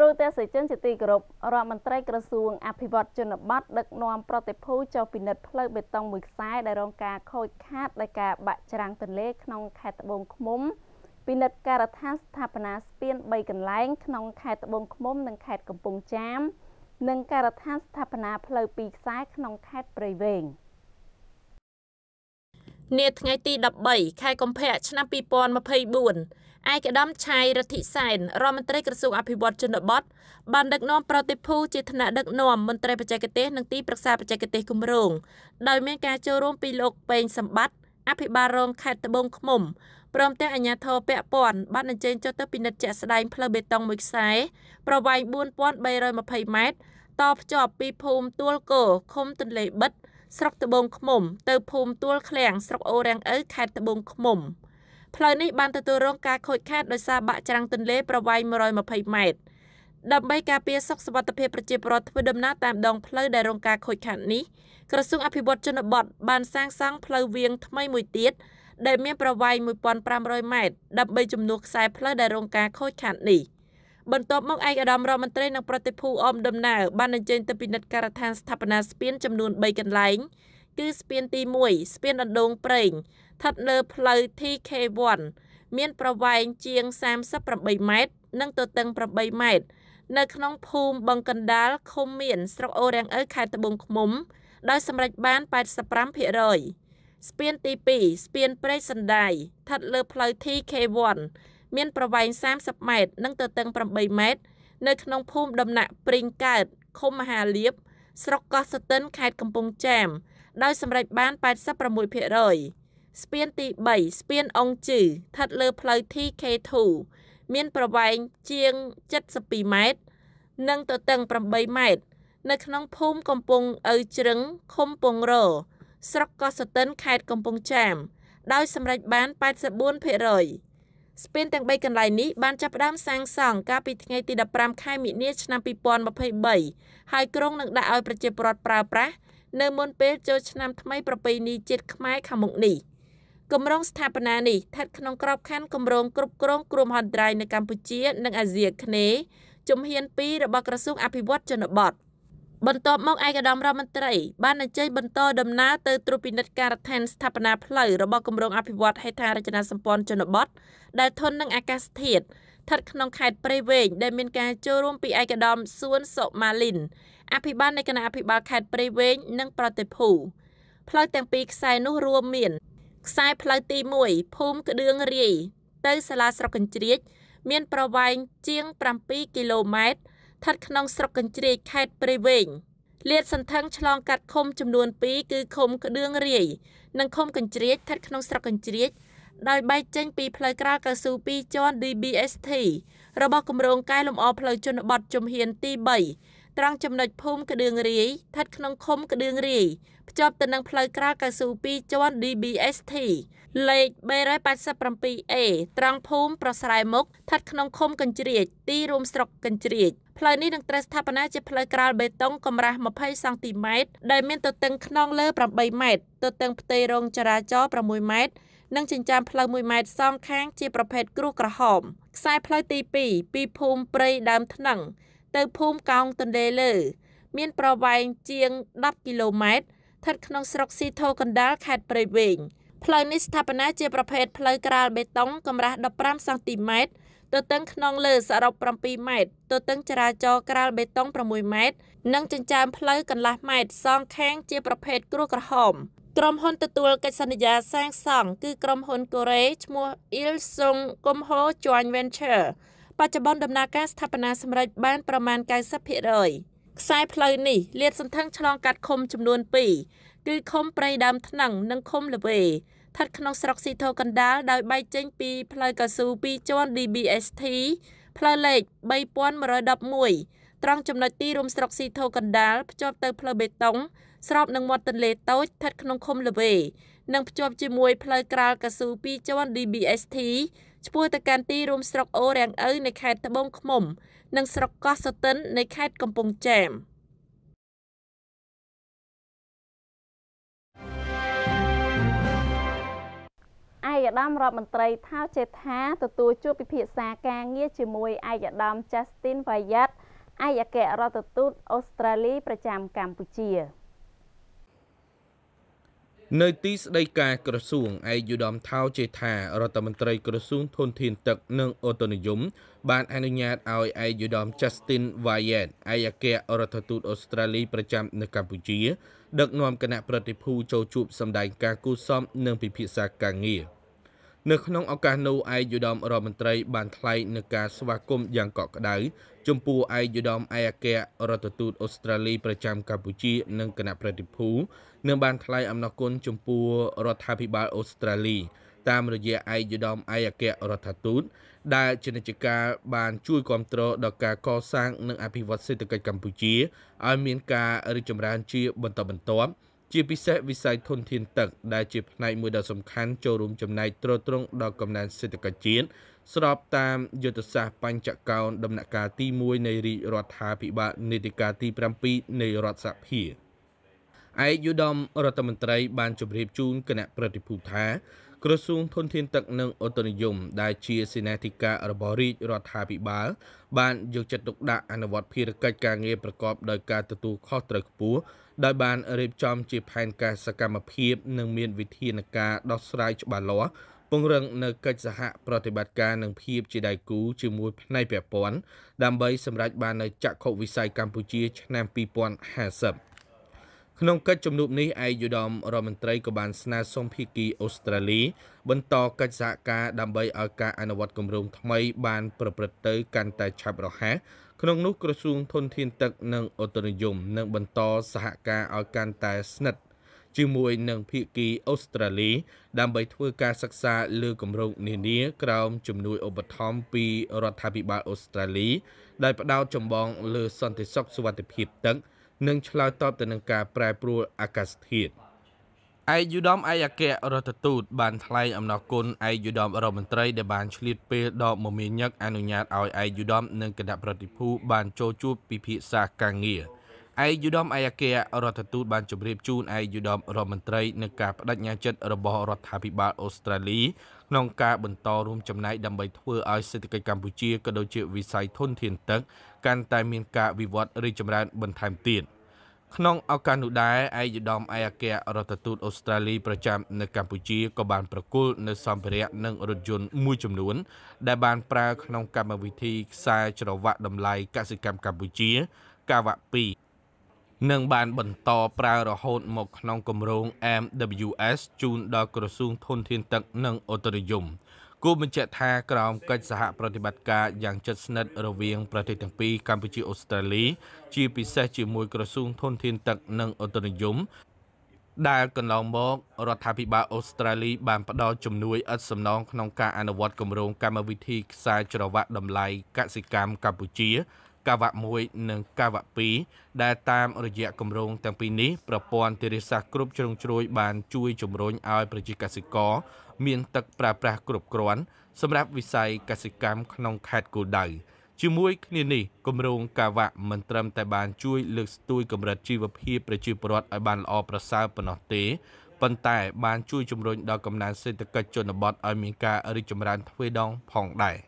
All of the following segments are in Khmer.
គ្រូទេសជនជាទីគោរពរដ្ឋមន្ត្រីក្រសួងអភិវឌ្ឍជនបទដឹកនាំប្រតិភូចុះពិនិត្យផ្លូវបេតុងមួយខ្សែដែលរងការខូចខាតដោយការបាក់ច្រាំងទន្លេក្នុងខេត្តត្បូងឃ្មុំពិនិត្យការដ្ឋានស្ថាបនាស្ពាន3កន្លែងក្នុងខេត្តត្បូងឃ្មុំនិងខេត្តកំពង់ចាមនិងការដ្ឋានស្ថាបនាផ្លូវ2ខ្សែក្នុងខេត្តព្រៃវែងនាថ្ងៃទី13ខែកុម្ភៈឆ្នាំ2024ឯកឧត្តមឆៃរដ្ឋិសែនរដ្ឋមន្ត្រីក្រសួងអភិវឌ្ឍជនបទបានដឹកនាំប្រតិភូជាថ្នាក់ដឹកនាំមន្ត្រីបច្ចេកទេសនិងទីប្រឹក្សាបច្ចេកទេសគម្រោងដោយមានការចូលរួមពីលោកពេងសម្បត្តិអភិបាលរងខេត្តត្បូងឃ្មុំព្រមទាំងអាជ្ញាធរពាក់ព័ន្ធបានអញ្ជើញចុះទៅពិនិត្យជាក់ស្ដែងផ្លូវបេតុងមួយខ្សែប្រវែង4320ម៉ែត្រតភ្ជាប់ពីភូមិទួលគោឃុំទន្លេបិទស្រុកត្បូងឃ្មុំទៅភូមិទួលឃ្លាំងស្រុកអូរាំងឪខេត្តត្បូងឃ្មុំ។ផ្លូវនេះបានទទួលរងការខូចខាតដោយសារបាក់ច្រាំងទន្លេប្រវែង120ម៉ែត្រដើម្បីការពារសុខសុវត្ថិភាពប្រជាពលរដ្ឋធ្វើដំណើរតាមដងផ្លូវដែលរងការខូចខាតនេះក្រសួងអភិវឌ្ឍជនបទបានសាងសង់ផ្លូវវាងថ្មីមួយទៀតដែលមានប្រវែង1500ម៉ែត្រដើម្បីជំនួសខ្សែផ្លូវដែលរងការខូចខាតនេះ។បន្ទាប់មកឯកឧត្តមរដ្ឋមន្ត្រីនិងប្រតិភូអមដំណើរបានអញ្ជើញទៅពិនិត្យការដ្ឋានស្ថាបនាស្ពានចំនួន3កន្លែងគឺស្ពានទី1ស្ពានដណ្ដូងប្រេងស្ថិតលើផ្លូវ TK1 មានប្រវែងជាង38ម៉ែត្រនិងទទឹង8ម៉ែត្រនៅក្នុងភូមិបឹងកណ្ដាលឃុំមៀនស្រុកអូររាំងឪខេត្តត្បូងឃ្មុំដោយសម្រេចបាន85%ស្ពានទី2ស្ពានព្រៃសណ្ដាយស្ថិតលើផ្លូវ TK1 មានប្រវែង30ម៉ែត្រនិងទទឹង8ម៉ែត្រនៅក្នុងភូមិដំណាក់ព្រីងកើតឃុំមហាលាបស្រុកកោះសតិនខេត្តកំពង់ចាមដោយសម្រេចបាន86%ស្ពានទី3ស្ពានអង្គជឺស្ថិតលើផ្លូវ TK2 មានប្រវែងជាង72ម៉ែត្រនិងទទឹង8ម៉ែត្រនៅក្នុងភូមិកំពង់ឪជ្រឹងឃុំពងរ ស្រុកកោះសតិនខេត្តកំពង់ចាម ដោយសម្រេចបាន84%ស្ពានទាំង3កន្លែងនេះបានចាប់ផ្ដើមសាងសង់កាលពីថ្ងៃទី15ខែមិនិនាឆ្នាំ2023ហើយក្រុងនឹងដាក់ឲ្យប្រជាពលរដ្ឋប្រើប្រាស់នៅមុនពេលចូលឆ្នាំថ្មីប្រពៃណីជាតិខ្មែរខាងមុខនេះ។គម្រោងស្ថាបនានេះស្ថិតក្នុងក្របខ័ណ្ឌគម្រោងគ្រប់គ្រងគ្រោះមហន្តរាយនៅកម្ពុជា និងអាស៊ីអាគ្នេយ៍ជំហាន2របស់ក្រសួងអភិវឌ្ឍជនបទបន្ទាប់មកឯកឧត្តមរដ្ឋមន្ត្រី បានអញ្ជើញបន្តដំណើរទៅត្រួតពិនិត្យការដ្ឋានស្ថាបនាផ្លូវរបស់គម្រោងអភិវឌ្ឍហេដ្ឋារចនាសម្ព័ន្ធជនបទដែលធន់នឹងអាកាសធាតុស្ថិតក្នុងខេត្តព្រៃវែងដែលមានការចូលរួមពីឯកឧត្តមសួនសុម៉ាលីនអភិបាលនៃគណៈអភិបាលខេត្តព្រៃវែងនិងប្រតិភូផ្លូវទាំងពីរខ្សែនោះរួមមានខ្សែផ្លូវទី1ភូមិក្ដឿងរាយទៅសាលាស្រុកកញ្ជ្រៀចមាន ប្រវែងជាង7គីឡូម៉ែត្រស្ថិតក្នុងស្រុកកញ្ជ្រៀចខេត្តព្រៃវែងលាតសន្ធឹងឆ្លងកាត់ឃុំចំនួន2គឺឃុំក្ដឿងរាយនិងឃុំកញ្ជ្រៀចស្ថិតក្នុងស្រុកកញ្ជ្រៀចដោយបែកចេញពីផ្លូវក្រាលកៅស៊ូ2ជាន់ DBST របស់គម្រោងកែលម្អផ្លូវជនបទជំហានទី3ត្រង់ចំណុចភូមិក្ដឿងរាយស្ថិតក្នុងឃុំក្ដឿងរាយភ្ជាប់ទៅនឹងផ្លូវក្រាលកៅស៊ូ2ជាន់ DBST លេខ 387A ត្រង់ភូមិប្រស្រែមុខស្ថិតក្នុងឃុំកញ្ជ្រៀចទីរួមស្រុកកញ្ជ្រៀចផ្លូវនេះនឹងត្រូវស្ថាបនាជាផ្លូវក្រាលបេតុងកម្រាស់20សង់ទីម៉ែត្រដែលមានទទឹងខ្នងលើ8ម៉ែត្រទទឹងផ្ទៃរងចរាចរណ៍6ម៉ែត្រនិងចិញ្ចើមផ្លូវ1ម៉ែត្រសងខាងជាប្រភេទគ្រួសក្រហមខ្សែផ្លូវទី2ពីភូមិព្រៃដើមថ្នឹងទៅភូមិកោងទន្លេលើមានប្រវែងជាង10គីឡូម៉ែត្រស្ថិតក្នុងស្រុកស៊ីធូកណ្ដាលខេត្តព្រៃវែងផ្លូវនេះស្ថាបនាជាប្រភេទផ្លូវក្រាលបេតុងកម្រាស់15សង់ទីម៉ែត្រទទឹងខ្នងលើសរុប7ម៉ែត្រទទឹងចរាចរក្រាលបេតុង6ម៉ែត្រនិងចិញ្ចើមផ្លូវកន្លះម៉ែត្រសងខាងជាប្រភេទគ្រោះក្រហមក្រុមហ៊ុនទទួលកិច្ចសន្យាសាងសង់គឺក្រុមហ៊ុនកូរ៉េឈ្មោះ Il Sung Kumho Joint Venture បច្ចុប្បន្នដំណើរការស្ថាបនាសម្រេចបានប្រមាណ90%ខ្សែផ្លូវនេះលាត សន្ធឹងឆ្លងកាត់ឃុំចំនួន2គឺឃុំព្រៃដើម ថ្នាំងនិងឃុំល្វេស្ថិតក្នុងស្រុកស៊ីធូកណ្ដាលដោយបែកចេញពី ផ្លូវកស៊ូ2ជាន់ DBST ផ្លូវលេខ3111ត្រង់ចំណុចទីរួមស្រុកស៊ីធូកណ្ដាលភ្ជាប់ទៅផ្លូវបេតុងស្របនឹងមាត់ទន្លេតូចស្ថិតក្នុងឃុំល្វេនិងភ្ជាប់ជាមួយផ្លូវក្រាលកស៊ូ2ជាន់ DBST ឆ្ពោះទៅកាន់ទីរួមស្រុកអូររាំងឪនៃខេត្តត្បូងឃ្មុំ និងស្រុកកោះសុតិននៃខេត្តកំពង់ចាម។ឯកឧត្តមរដ្ឋមន្ត្រីថាវចេថាទទួលជួបពិភាក្សាការងារជាមួយឯកឧត្តម Justin Wyatt ឯកអគ្គរដ្ឋទូតអូស្ត្រាលី ប្រចាំកម្ពុជានៅទីស្តីការក្រសួងឯកឧត្តមថាវជេថារដ្ឋមន្ត្រីក្រសួងធនធានទឹក និងអូតូនិយមបានអនុញ្ញាតឲ្យឯកឧត្តម Justin Wyatt ឯកអគ្គរដ្ឋទូតអូស្ត្រាលីប្រចាំនៅកម្ពុជាដឹកនាំគណៈប្រតិភូចូលជួបសម្ដែងការគូសសមនិងពិភាក្សាការងារ។នៅក្នុងឱកាសនោះឯកយុដមរដ្ឋមន្ត្រីបានថ្លែងនឹងការស្វាគមន៍យ៉ាងកក់ក្ដៅចំពោះឯកយុដមឯកអគ្គរដ្ឋទូតអូស្ត្រាលីប្រចាំកម្ពុជានិងគណៈប្រតិភូនឹងបានថ្លែងអំណរគុណចំពោះរដ្ឋាភិបាលអូស្ត្រាលីតាមរយៈឯកយុដមឯកអគ្គរដ្ឋទូតដែលជានិច្ចការបានជួយគ្រប់គ្រងដល់ការកសាងនិងអភិវឌ្ឍសេដ្ឋកិច្ចកម្ពុជាឲ្យមានការរីកចម្រើនជាបន្តបន្ទាប់ជាពិសេសវិស័យធនធានទឹកដែលជាផ្នែកមួយដ៏សំខាន់ចូលរួមចំណែកទ្រទ្រង់ដល់កំណើនសេដ្ឋកិច្ចជាតិស្របតាមយុទ្ធសាស្ត្របញ្ចកោណដំណាក់កាលទី1នៃរាជរដ្ឋាភិបាលនីតិកាលទី7នៃរដ្ឋសភាឯកយុដមរដ្ឋមន្ត្រីបានជម្រាបជូនគណៈប្រតិភូថា ក្រសួងធនធានទឹកនិងអូតូនីយមដែលជាសេនាធិការរបស់រាជរដ្ឋាភិបាល បានយកចិត្តទុកដាក់អនុវត្តភារកិច្ចការងារប្រកបដោយការទទួលខុសត្រូវខ្ពស់ដោយបានរៀបចំជាផែនការសកម្មភាពនិងមានវិធានការដោះស្រាយច្បាស់លាស់ពង្រឹងនៅកិច្ចសហប្រតិបត្តិការនិងភាពជាដៃគូ ជាមួយ ផ្នែកពាក់ព័ន្ធដើម្បីសម្រេចបាននូវចក្ខុវិស័យកម្ពុជាឆ្នាំ2050ក្នុងកិច្ចជំនួបនេះឯកឧត្តមរដ្ឋមន្ត្រីក៏បានស្នើសុំភាគីអូស្ត្រាលីបន្តកិច្ចសហការដើម្បីឲ្យការអនុវត្តគម្រោងថ្មី បាន ប្រព្រឹត្តទៅ កាន់តែឆាប់រហ័សក្នុងនោះក្រសួងធនធានទឹកនិងអូតនិយមនឹងបន្តសហការឲ្យកាន់តែ ស្និទ្ធជាមួយនឹងភាគីអូស្ត្រាលី ដើម្បីធ្វើការសិក្សា លើគម្រោងនានា ក្រោម ជំនួយឧបត្ថម្ភពីរដ្ឋាភិបាលអូស្ត្រាលីដែលផ្ដោតចំបងលើសន្តិសុខសុវត្ថិភាពទឹកនិង ឆ្លើយតបទៅនឹងការប្រែប្រួលអាកាសធាតុ។ឯកយុដមឯកអគ្គរដ្ឋទូត បានថ្លែងអំណរគុណឯកយុដមរដ្ឋមន្ត្រីដែលបានឆ្លៀតពេលដ៏មមាញឹកអនុញ្ញាតឲ្យឯកយុដមនិងគណៈប្រតិភូបានចូលជួបពិភាក្សាការងារឯកយុដមឯកអគ្គរដ្ឋទូត បានជម្រាបជូនឯកយុដមរដ្ឋមន្ត្រីនឹងការបដិញ្ញាចិត្តរបស់រដ្ឋាភិបាលអូស្ត្រាលីក្នុងការបន្តរួមចំណែកដើម្បីធ្វើឲ្យសេដ្ឋកិច្ចកម្ពុជាក៏ដូចជាវិស័យធនធានទឹកកាន់តែមានការវិវត្តរីកចម្រើនបន្ថែមទៀត។ក្នុងឱកាសនោះដែរឯកឧត្តមឯកអគ្គរដ្ឋទូតអូស្ត្រាលីប្រចាំនៅកម្ពុជាក៏បានប្រគល់នៅសម្ភារៈនិងរថយន្តមួយចំនួន ដែលបានប្រើក្នុងកម្មវិធី ខ្សែច្រវាក់តម្លៃកសិកម្មកម្ពុជាកាវ៉ា2នឹងបានបន្តប្រើរហូតមកក្នុងគម្រោង MWS ជូនដល់ក្រសួងធនធានទឹកនិងអូតរិយម។គូបញ្ជាក់ថាក្រោមកិច្ចសហប្រតិបត្តិការយ៉ាងជិតស្និទ្ធរវាងប្រទេសទាំងពីរកម្ពុជាអូស្ត្រាលីជាពិសេសជាមួយក្រសួងធនធានទឹក និងឧតុនិយមដែលកន្លងមករដ្ឋាភិបាលអូស្ត្រាលីបានផ្ដល់ជំនួយឥតសំណងក្នុងការអនុវត្តគម្រោងកម្មវិធីខ្សែច្រវាក់តម្លៃកសិកម្មកម្ពុជា កាវ៉ា1និងកាវ៉ា2ដែលតាមរយៈគម្រោងទាំងពីរនេះប្រព័ន្ធធារាសាស្ត្រគ្រប់ជ្រុងជ្រោយបាន ជួយជំរុញឲ្យ ប្រជាកសិករមានទឹកប្រើប្រាស់គ្រប់គ្រាន់សម្រាប់វិស័យកសិកម្មក្នុងខេត្តគោលដៅជាមួយ គ្នានេះគម្រោងកាវ៉ាក់មិនត្រឹមតែបានជួយលើកស្ទួយកម្រិតជីវភាពប្រជាពលរដ្ឋឲ្យបានល្អប្រសើរប៉ុណ្ណោះទេប៉ុន្តែបានជួយជំរុញដល់កំណើនសេដ្ឋកិច្ចជនបទឲ្យមានការរីកចម្រើនទ្វេដងផងដែរ។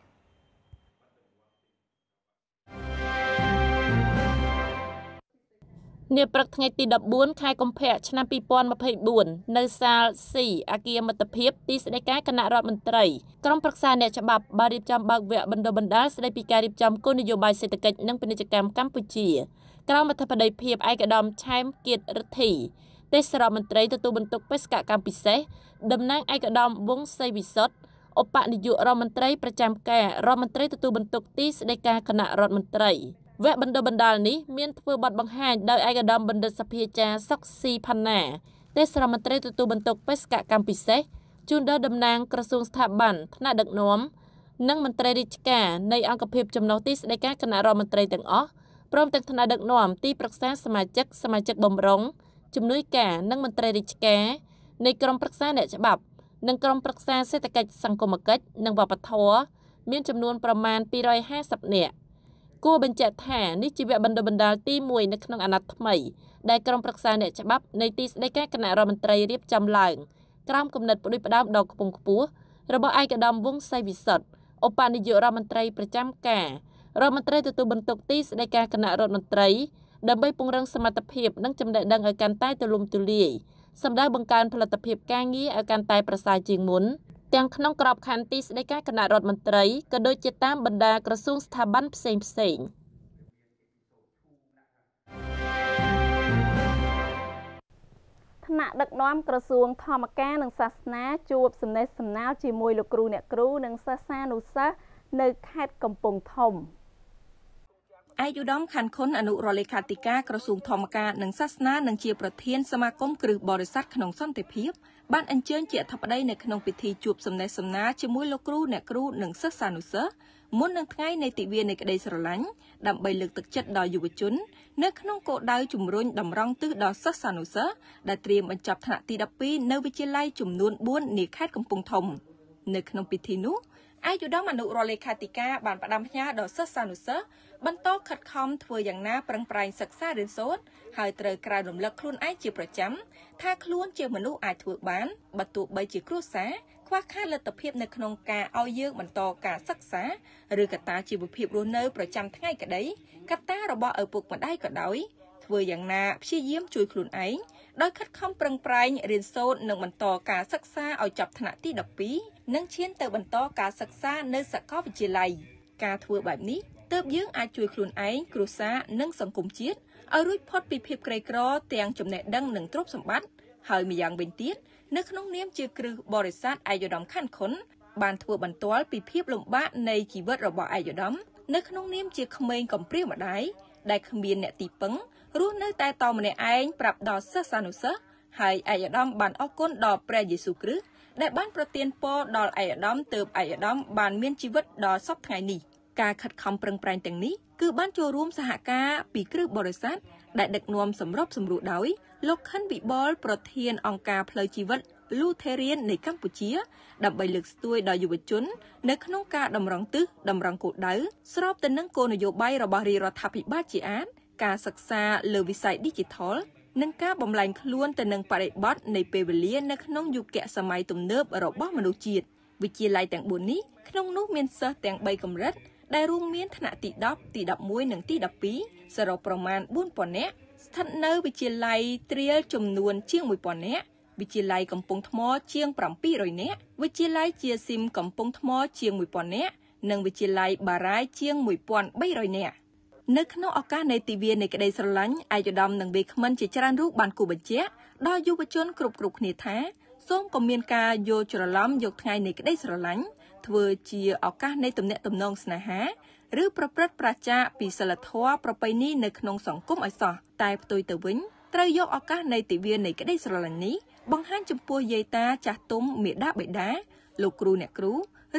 នាព្រឹកថ្ងៃទី14ខែកុម្ភៈឆ្នាំ2024នៅសាល C អគារមិត្តភាពទីស្តីការគណៈរដ្ឋមន្ត្រីក្រុមប្រឹក្សាអ្នកច្បាប់បានរៀបចំបើកវគ្គបណ្ដុះបណ្ដាលស្តីពីការរៀបចំគោលនយោបាយសេដ្ឋកិច្ចនិងពាណិជ្ជកម្មកម្ពុជាក្រោមអធិបតីភាពឯកឧត្តមឆែមគៀតរិទ្ធី ទេសរដ្ឋមន្ត្រីទទួលបន្ទុកបេសកកម្មពិសេសតំណាងឯកឧត្តមវង្សសីវិសុទ្ធឧបនាយករដ្ឋមន្ត្រីប្រចាំការរដ្ឋមន្ត្រីទទួលបន្ទុកទីស្តីការគណៈរដ្ឋមន្ត្រីវគ្គបណ្ដុះបណ្ដាលនេះមានធ្វើបទបង្ហាញដោយឯកឧត្តមបណ្ឌិតសភាចារសុកស៊ីផាណាទេសរដ្ឋមន្ត្រីទទួលបន្ទុកបេសកកម្មពិសេសជួនដល់តំណាងក្រសួងស្ថាប័នថ្នាក់ដឹកនាំនិងមន្ត្រីរាជការនៃអង្គភាពចំណុះទីស្តីការគណៈរដ្ឋមន្ត្រីទាំងអស់ព្រមទាំងថ្នាក់ដឹកនាំទីប្រឹក្សាសមាជិកសមាជិកបំរុងជំនួយការនិងមន្ត្រីរាជការនៃក្រមប្រឹក្សាអ្នកច្បាប់និងក្រមប្រឹក្សាសេដ្ឋកិច្ចសង្គមគិច្ចនិងវប្បធម៌មានចំនួនប្រមាណ250នាក់គួរបញ្ជាក់ថានេះជាវគ្គបណ្ដុះបណ្ដាលទី1នៅក្នុងអាណត្តិថ្មីដែលក្រុមប្រឹក្សាអ្នកច្បាប់នៃទីស្តីការគណៈរដ្ឋមន្ត្រីរៀបចំឡើង ក្រោមគំនិតផ្ដួចផ្ដើមដ៏ខ្ពង់ខ្ពស់របស់ឯកឧត្តមវង្សសីវិសុទ្ធឧបនាយករដ្ឋមន្ត្រីប្រចាំការរដ្ឋមន្ត្រីទទួលបន្ទុកទីស្តីការគណៈរដ្ឋមន្ត្រីដើម្បីពង្រឹងសមត្ថភាពនិងចំណេះដឹងឲ្យកាន់តែទូលំទូលាយសម្ដៅបង្កើនផលិតភាពការងារឲ្យកាន់តែប្រសើរជាងមុន។ទាំងក្នុងក្របខ័ណ្ឌទីស្តីការគណៈរដ្ឋមន្ត្រីក៏ដូចជាតាមបណ្ដាក្រសួងស្ថាប័នផ្សេងផ្សេង។ថ្នាក់ដឹកនាំក្រសួងធម្មការនិងសាសនា ជួបសំណេះសំណាលជាមួយលោកគ្រូអ្នកគ្រូនិងសិស្សានុសិស្សនៅ ខេត្តកំពង់ធំអាយុដំខាន់ខុនអនុរដ្ឋលេខាធិការក្រសួងធម្មការនិងសាសនានិងជាប្រធាន សមាគមគ្រឹះបរិស័ទក្នុងសន្តិភាពបានអញ្ជើញជាអធិបតីនៅក្នុងពិធីជួបសំណេះសំណាលជាមួយលោកគ្រូអ្នកគ្រូនិងសិស្សានុសិស្សមុននឹងថ្ងៃនៃទិវានៃក្តីស្រឡាញ់ដើម្បីលើកទឹកចិត្តដល់យុវជន នៅក្នុងគោលដៅជំរុញតម្រង់ទិសដល់សិស្សានុសិស្សដែលត្រៀមបញ្ចប់ថ្នាក់ទី12នៅវិទ្យាល័យចំនួន4នៃខេត្តកំពង់ធំនៅក្នុងពិធីនោះអាយុដមអនុរដ្ឋលេខាធិការបានផ្ដាំផ្ញើដល់សិស្សានុសិស្សបន្តខិតខំធ្វើយ៉ាងណាប្រឹងប្រែងសិក្សារៀនសូត្រហើយត្រូវក្រៅរំលឹកខ្លួនឯងជាប្រចាំថាខ្លួនជាមនុស្សអាចធ្វើបានបើទោះបីជាគ្រួសារខ្វះខាតលទ្ធភាពនៅក្នុងការឲ្យយើងបន្តការសិក្សា ឬកត្តាជីវភាពរស់នៅប្រចាំថ្ងៃក្តីកត្តារបស់ឪពុកម្ដាយក៏ដោយធ្វើយ៉ាងណាព្យាយាមជួយខ្លួនឯងដោយខិតខំប្រឹងប្រែងរៀនសូត្រនិងបន្តការសិក្សាឲ្យចប់ថ្នាក់ទី12និងឈានទៅបន្តការសិក្សានៅសាកលវិទ្យាល័យការធ្វើបែបនេះទើបយើងអាចជួយខ្លួនឯងគ្រួសារនិងសង្គមជាតិឲ្យរួចផុតពីភាពក្រីក្រ ទាំងចំណេះដឹងនិងទ្រព្យសម្បត្តិហើយម្យ៉ាងវិញទៀតនៅក្នុងនាមជាគ្រឹះបរិស័ទអាយុដមខាន់ខុនបានធ្វើបន្ទាល់ពីភាពលំបាកនៃជីវិតរបស់អាយុដមនៅក្នុងនាមជាក្មេងកំព្រាម្ដាយដែលគ្មានអ្នកទីពឹងរស់នៅតែតម្នាក់ឯងប្រាប់ដល់សិស្សសានុសិស្សហើយអាយដាមបានអរគុណដល់ព្រះយេស៊ូវគ្រីស្ទដែលបានប្រទានពរដល់អាយដាមទើបអាយដាមបានមានជីវិតដល់សពថ្ងៃនេះ។ការខិតខំប្រឹងប្រែងទាំងនេះគឺបានចូលរួមសហការពីគ្រឹះបរិស័ទដែលដឹកនាំសម្របសម្រួលដោយលោកខិនវិបុលប្រធានអង្គការផ្លូវជីវិត Lutheran នៃកម្ពុជាដើម្បីលើកស្ទួយដល់យុវជន នៅក្នុងការតម្រង់ទិសតម្រង់គោលដៅស្របទៅនឹងគោលនយោបាយរបស់រាជរដ្ឋាភិបាលជាអាតការសិក្សាលើវិស័យ Digital និងការបំលែងខ្លួនទៅនឹងបរិបទនៃពេលវេលានៅក្នុងយុគសម័យទំនើបរបស់មនុស្សជាតិវិទ្យាល័យទាំង4នេះក្នុងនោះមានសិស្សទាំង3កម្រិតដែលរួមមានថ្នាក់ទី10ទី11និងទី12សរុបប្រមាណ4000នាក់ស្ថិតនៅវិទ្យាល័យត្រៀលចំនួនជាង1000នាក់វិទ្យាល័យកំពង់ថ្មជាង700នាក់វិទ្យាល័យជាស៊ីមកំពង់ថ្មជាង1000នាក់និងវិទ្យាល័យបារាយជាង1300នាក់នៅក្នុងឱកាសនៃទិវានៃក្តីស្រឡាញ់ឯកឧត្តមនិងវាគ្មិនជាច្រើនរូបបានគូបញ្ជាក់ដល់យុវជនគ្រប់គ្រប់គ្នាថាសូមកុំមានការយល់ច្រឡំយកថ្ងៃនៃក្តីស្រឡាញ់ធ្វើជាឱកាសនៃទំនាក់ទំនងស្នេហា ឬប្រព្រឹត្តប្រជាពីសិលធម៌ប្រពៃណីនៅក្នុងសង្គមឲ្យសោះតែផ្ទុយទៅវិញត្រូវយកឱកាសនៃទិវានៃក្តីស្រឡាញ់នេះបង្ហាញចំពោះយាយតាចាស់ទុំមេដាបេដាលោកគ្រូអ្នកគ្រូ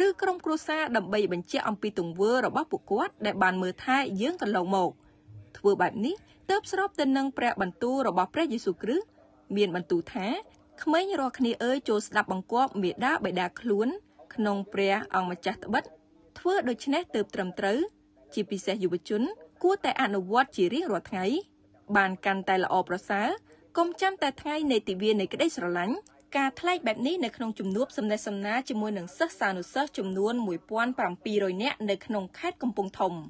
ឬក្រុមគ្រួសារដើម្បីបញ្ជាក់អំពីទង្វើរបស់ពួកគាត់ដែលបានមើលថែយើងកន្លងមក ធ្វើបែបនេះទៅស្របទៅនឹងព្រះបន្ទូលរបស់ព្រះយេស៊ូវគ្រីស្ទមានបន្ទូលថាក្មេងរាល់គ្នាអើយចូលស្ដាប់បង្គាប់មេដាបេដាខ្លួនក្នុងព្រះអង្គម្ចាស់ត្បិតធ្វើដូច្នេះទើបត្រឹមត្រូវជាពិសេសយុវជន គួរតែអនុវត្តជារៀងរាល់ថ្ងៃបានកាន់តែល្អប្រសើរកុំចាំតែថ្ងៃនៃទិវានៃក្តីស្រឡាញ់ការថ្លែងបែបនេះនៅក្នុងជំនួបសម្ដែងសម្ណាជាមួយនឹងសិស្សសានុសិស្សចំនួន1700នាក់នៅក្នុងខេត្តកំពង់ធំ។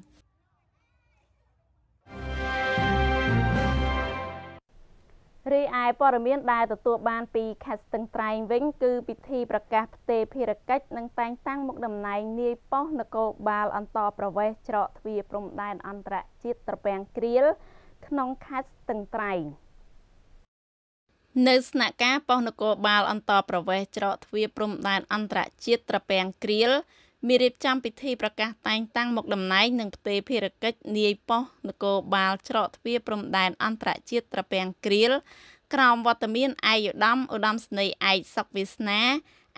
រីឯព័ត៌មានដែលទទួលបានពីខេត្តស្ទឹងត្រែងវិញគឺពិធីប្រកាសផ្ទេរភារកិច្ចនិងតែងតាំងមុខតំណែង នាយប៉ុស្តិ៍នគរបាល អន្តរប្រវេសន៍ច្រកទ្វារព្រំដែនអន្តរជាតិត្រពាំងគ្រៀលក្នុងខេត្តស្ទឹងត្រែងនៅស្នាក់ការប៉ុស្តិ៍នគរបាលអន្តរប្រវេសន៍ច្រកទ្វារព្រំដែនអន្តរជាតិត្រពាំងគ្រៀលមានរៀបចំពិធីប្រកាសតែងតាំងមុខតំណែងនិងផ្ទេរភារកិច្ចនាយប៉ុស្តិ៍នគរបាល ច្រកទ្វារព្រំដែនអន្តរជាតិត្រពាំងក្រៀលក្រោមវត្តមានឯកឧត្តមឧត្តមស្នេហ៍ឯកសុកវាសនា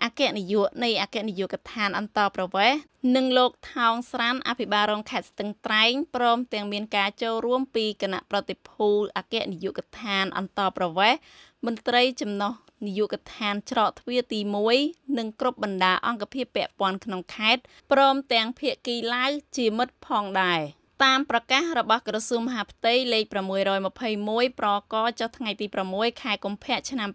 អគ្គនាយកនៃអគ្គនាយកដ្ឋានអន្តរប្រវេសនិងលោកថោងស្រានអភិបាលរងខេត្តស្ទឹងត្រែងព្រមទាំងមានការចូលរួមពីគណៈប្រតិភូអគ្គនាយកដ្ឋានអន្តរប្រវេសមន្ត្រីចំណុះនាយកដ្ឋានច្រកទ្វារទី1និងគ្រប់បណ្ដាអង្គភាពពាក់ព័ន្ធក្នុងខេត្តព្រមទាំងភៀកគីឡាវជាមិត្តផងដែរ។តាមប្រកាសរបស់ក្រសួងមហាផ្ទៃលេខ621ប្រកចុះថ្ងៃទី6ខែកុម្ភៈឆ្នាំ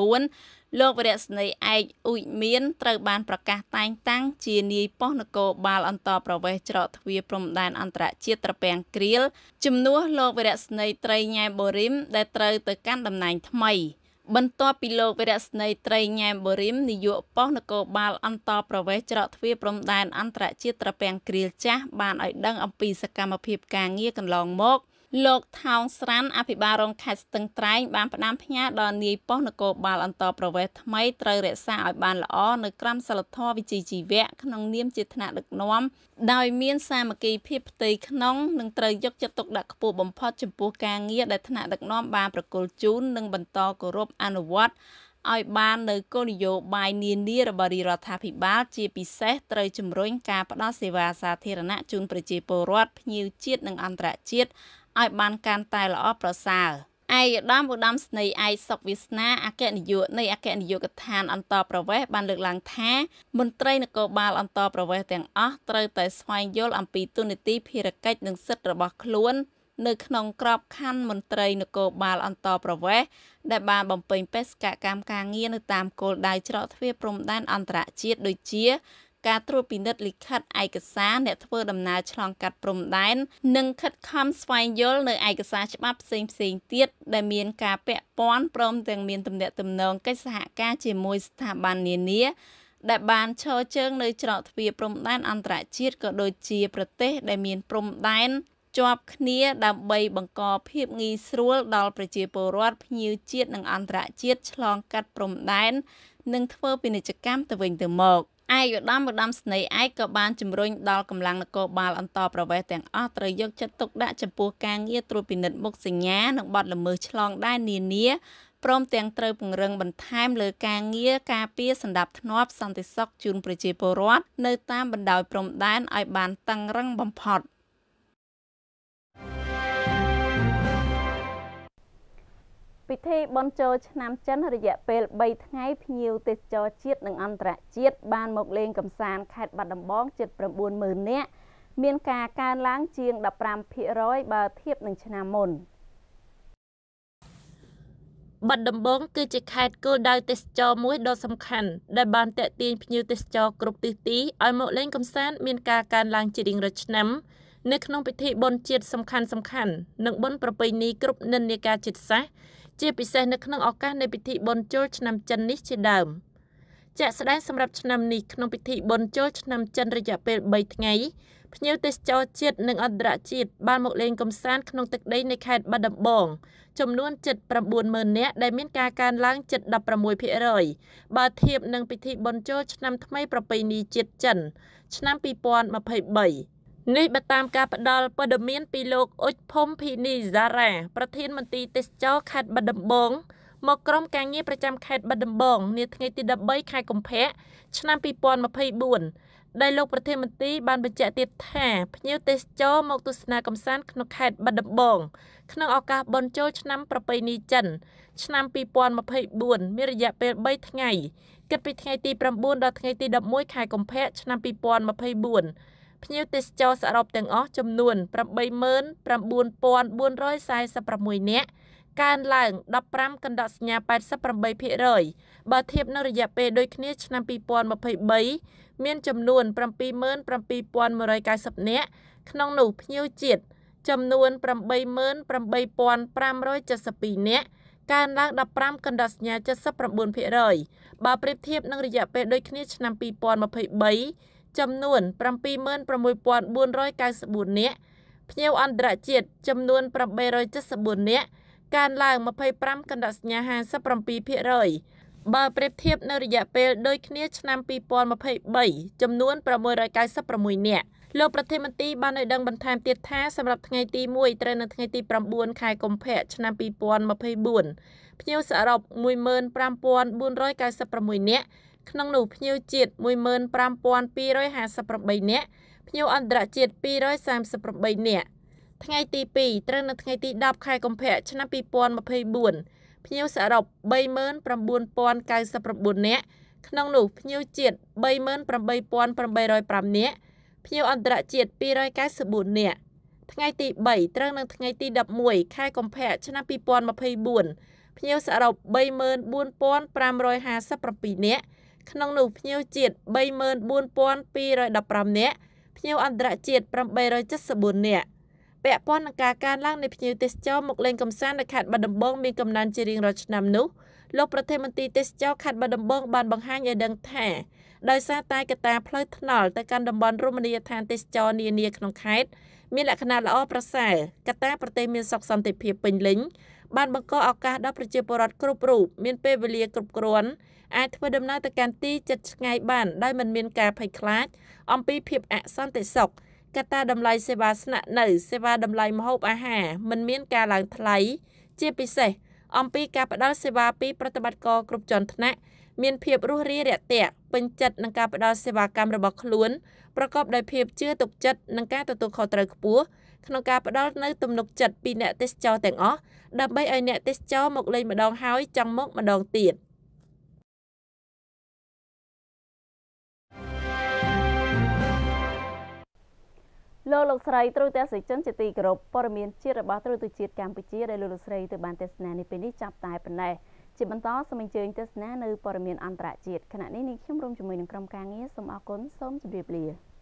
2024លោកវរៈស្នីឯកអ៊ុយមានត្រូវបាន ប្រកាសតែងតាំងជានាយប៉ុស្តិ៍នគរបាល អន្តរប្រវេសច្រកទ្វារព្រំដែនអន្តរជាតិត្រពាំងក្រៀលជំនួសលោកវរៈស្នីត្រីញ៉ែបូរីមដែលត្រូវទៅកាន់តំណែង ថ្មី។បន្ទាប់ពីលោកវិរៈស្នីត្រីញ៉ែមបូរីមនាយកប៉ុស្តិ៍នគរបាល អន្តរប្រវេសច្រកទ្វារព្រំដែនអន្តរជាតិត្រពាំងគ្រៀលចាស់បានឲ្យដឹងអំពីសកម្មភាពការងារកន្លងមក។លោកថោងស្រាន់អភិបាលរងខេត្តស្ទឹងត្រែងបានផ្ដាំផ្ញើដល់នាយប៉ុស្តិ៍នគរបាលអន្តរប្រវេសន៍ថ្មីត្រូវរក្សាឲ្យបានល្អនៅក្រមសីលធម៌វិជ្ជាជីវៈក្នុងនាមជាថ្នាក់ដឹកនាំដោយមាន សាមគ្គីភាពផ្ទៃក្នុងនិងត្រូវយកចិត្តទុកដាក់ខ្ពស់បំផុត ចំពោះការងារដែលថ្នាក់ដឹកនាំបានប្រគល់ជូននិងបន្តគោរពអនុវត្តឲ្យបាននៅគោលនយោបាយនានារបស់រដ្ឋាភិបាលជាពិសេសត្រូវជំរុញការផ្តល់សេវាសាធារណៈជូនប្រជាពលរដ្ឋភ្ញៀវជាតិនិងអន្តរជាតិឲ្យបានកាន់តែល្អប្រសើរឯកឧត្តមឧត្តមស្នីឯកសុកវាសនាអគ្គនាយកនៃអគ្គនាយកដ្ឋានអន្តរប្រវេស បានលើកឡើងថា មន្ត្រីនគរបាលអន្តរប្រវេសទាំងអស់ត្រូវតែស្វែងយល់អំពីទូនីតិភារកិច្ចនិងសិទ្ធិរបស់ខ្លួននៅក្នុងក្របខ័ណ្ឌមន្ត្រីនគរបាលអន្តរប្រវេស ដែលបានបំពេញបេសកកម្មការងារនៅតាមគោលដៅច្រកទ្វារព្រំដែនអន្តរជាតិដូចជាការត្រួតពិនិត្យលិខិតឯកសារអ្នកធ្វើដំណើរឆ្លងកាត់ព្រំដែននិងខិតខំស្វែងយល់នៅឯកសារច្បាប់ផ្សេងផ្សេងទៀតដែលមានការពាក់ព័ន្ធព្រមទាំងមានទំនាក់ទំនងកិច្ចសហការជាមួយស្ថាប័ននានា ដែលបានឈរជើងនៅច្រកទ្វារព្រំដែនអន្តរជាតិក៏ដូចជាប្រទេសដែលមានព្រំដែនជាប់គ្នាដើម្បីបង្កភាពងាយស្រួលដល់ប្រជាពលរដ្ឋភ្ញៀវជាតិនិងអន្តរជាតិឆ្លងកាត់ព្រំដែននិងធ្វើពាណិជ្ជកម្មទៅវិញទៅមក។ឯកឧត្តមឧត្តមស្នេហ៍ឯកក៏បានជំរុញដល់កម្លាំងនគរបាលអន្តរប្រវេសន៍ទាំងអស់ត្រូវយកចិត្តទុកដាក់ចំពោះការងារត្រួតពិនិត្យមុខសញ្ញានិងបទល្មើសឆ្លងដែននានាព្រមទាំង ត្រូវពង្រឹងបន្ថែមលើការងារការពារសន្តិភាពសន្តិសុខជូនប្រជាពលរដ្ឋនៅតាមបណ្ដោយព្រំដែនឲ្យបានតឹងរឹងបំផុត។ពិធីបុណ្យចូលឆ្នាំចិនរយៈពេល3ថ្ងៃភ្ញៀវទេសចរជាតិនិងអន្តរជាតិបានមកលេងកម្សាន្តខេត្តបាត់ដំបងជិត90000នាក់មានការកើនឡើងជាង15%បើធៀបនឹងឆ្នាំមុន។បាត់ដំបងគឺជាខេត្តគោលដៅទេសចរមួយដ៏សំខាន់ដែលបានតាក់ទាញភ្ញៀវទេសចរគ្រប់ទិសទីឲ្យមកលេងកម្សាន្តមានការកើនឡើងជារៀងរាល់ឆ្នាំនៅក្នុងពិធីបុណ្យជាតិសំខាន់ៗនិងបុណ្យប្រពៃណីគ្រប់និន្នាការជាតិសាសន៍ជាពិសេសនៅក្នុងឱកាសនៃពិធីបុណ្យចូលឆ្នាំចិននេះជាដើមជាក់ស្ដែងសម្រាប់ឆ្នាំនេះក្នុងពិធីបុណ្យចូលឆ្នាំចិនរយៈពេល3ថ្ងៃភ្ញៀវទេសចរជាតិនិងអន្តរជាតិបានមកលេងកម្សាន្តក្នុងទឹកដីនៃខេត្តបាត់ដំបងចំនួន790,000នាក់ដែលមានការកើនឡើងជិត16%បើធៀបនឹងពិធីបុណ្យចូលឆ្នាំថ្មីប្រពៃណីជាតិចិន ឆ្នាំ2023នេះបើតាមការផ្ដល់ព័ត៌មានពីលោកអ៊ុចភុំភីនីសារ៉ាប្រធានមន្ទីរទេសចរខេត្តបាត់ដំបងមកក្រុមការងារប្រចាំខេត្តបាត់ដំបងនាថ្ងៃទី13ខែកុម្ភៈឆ្នាំ2024ដែលលោកប្រធានមន្ទីរបានបញ្ជាក់ទៀតថាភ្ញៀវទេសចរមកទស្សនាកំសាន្តក្នុងខេត្តបាត់ដំបងក្នុងឱកាសបុណ្យចូលឆ្នាំប្រពៃណីចិនឆ្នាំ2024មានរយៈពេល3ថ្ងៃគិតពីថ្ងៃទី9ដល់ថ្ងៃទី11ខែកុម្ភៈឆ្នាំ2024ភ្ញៀវទេសចរសរុបទាំងអស់ចំនួន89446នាក់កើនឡើង15កណ្ដកសញ្ញា88%បើធៀបនឹងរយៈពេលដូចគ្នាឆ្នាំ2023មានចំនួន77190នាក់ក្នុងនោះភ្ញៀវជាតិចំនួន88572នាក់កើនឡើង15កណ្ដកសញ្ញា79%បើប្រៀបធៀបនឹងរយៈពេលដូចគ្នាឆ្នាំ2023ចំនួន76494នាក់ភ្ញៀវអន្តរជាតិចំនួន874នាក់កើនឡើង25កណ្ដាសញ្ញា57%បើប្រៀបធៀបនៅរយៈពេលដូចគ្នាឆ្នាំ2023ចំនួន696នាក់លោកប្រធានមន្ត្រីបានឲ្យដឹងបន្ថែមទៀតថាសម្រាប់ថ្ងៃទី1ត្រូវនៅថ្ងៃទី9ខែកុម្ភៈឆ្នាំ2024ភ្ញៀវសរុប15496នាក់ក្នុងនោះភ្ញៀវជាតិ15258នាក់ភ្ញៀវអន្តរជាតិ238នាក់ថ្ងៃទី2ត្រូវនៅថ្ងៃទី10ខែកុម្ភៈឆ្នាំ2024ភ្ញៀវសរុប39099នាក់ក្នុងនោះភ្ញៀវជាតិ38805នាក់ភ្ញៀវអន្តរជាតិ294នាក់ថ្ងៃទី3ត្រូវនឹងថ្ងៃទី11ខែកុម្ភៈឆ្នាំ2024ភ្ញៀវសរុប34557នាក់ក្នុងនោះភ្ញៀវជាតិ34215នាក់ភ្ញៀវអន្តរជាតិ874នាក់ពាក់ព័ន្ធនឹងការកើនឡើងនៃភ្ញៀវទេសចរមកលេងកម្សាន្តនៅខេត្តបាត់ដំបងមានកំណើនជារៀងរាល់ឆ្នាំនោះលោកប្រធានមន្ត្រីទេសចរខេត្តបាត់ដំបងបានបង្ហាញឲ្យដឹងថាដោយសារតែកត្តាផ្លូវថ្នល់ទៅកាន់តំបន់រមណីយដ្ឋានទេសចរនានាក្នុងខេត្តមានលក្ខណៈល្អប្រសើរកត្តាប្រទេសមានសុខសន្តិភាពពេញលេញបានបង្កឱកាសដល់ប្រជាពលរដ្ឋគ្រប់រូបមានពេលវេលាគ្រប់គ្រាន់អាចធ្វើដំណើរទៅកាន់ទីជិតឆ្ងាយបានដោយមិនមានការភ័យខ្លាចអំពីភាពអសន្តិសុខកត្តាតម្លៃសេវាស្នាក់នៅ សេវាតម្លៃម្ហូបអាហារមិនមានការឡើងថ្លៃជាពិសេស អំពីការផ្តល់សេវាពីប្រតិបត្តិករគ្រប់ជាន់ថ្នាក់មាន ភាពរស់រាយរាក់ទាក់ពេញចិត្តនឹងការផ្តល់សេវាកម្មរបស់ខ្លួនប្រកបដោយភាពជឿទុកចិត្តនិងការទទួលខុសត្រូវខ្ពស់ក្នុងការផ្ដល់នូវទំនុកចិត្តពីអ្នក ទេសចរទាំងអស់ដើម្បីឲ្យអ្នកទេសចរមកលេងម្ដងហើយចង់មកម្ដងទៀតលោកលោកស្រីទ្រុទស្សនិកជនជាទីគោរពព័ត៌មានជាតិរបស់ទ្រុទជាតិកម្ពុជាដែលលោកលោកស្រីទៅបាន ទេសនានេះពេលនេះចាប់តែប៉ុណ្ណេះជាបន្តសូមអញ្ជើញទេសនានៅព័ត៌មានអន្តរជាតិខណៈនេះនាងខ្ញុំរួមជាមួយនឹងក្រុមការងារសូមអរគុណសូមជម្រាបលា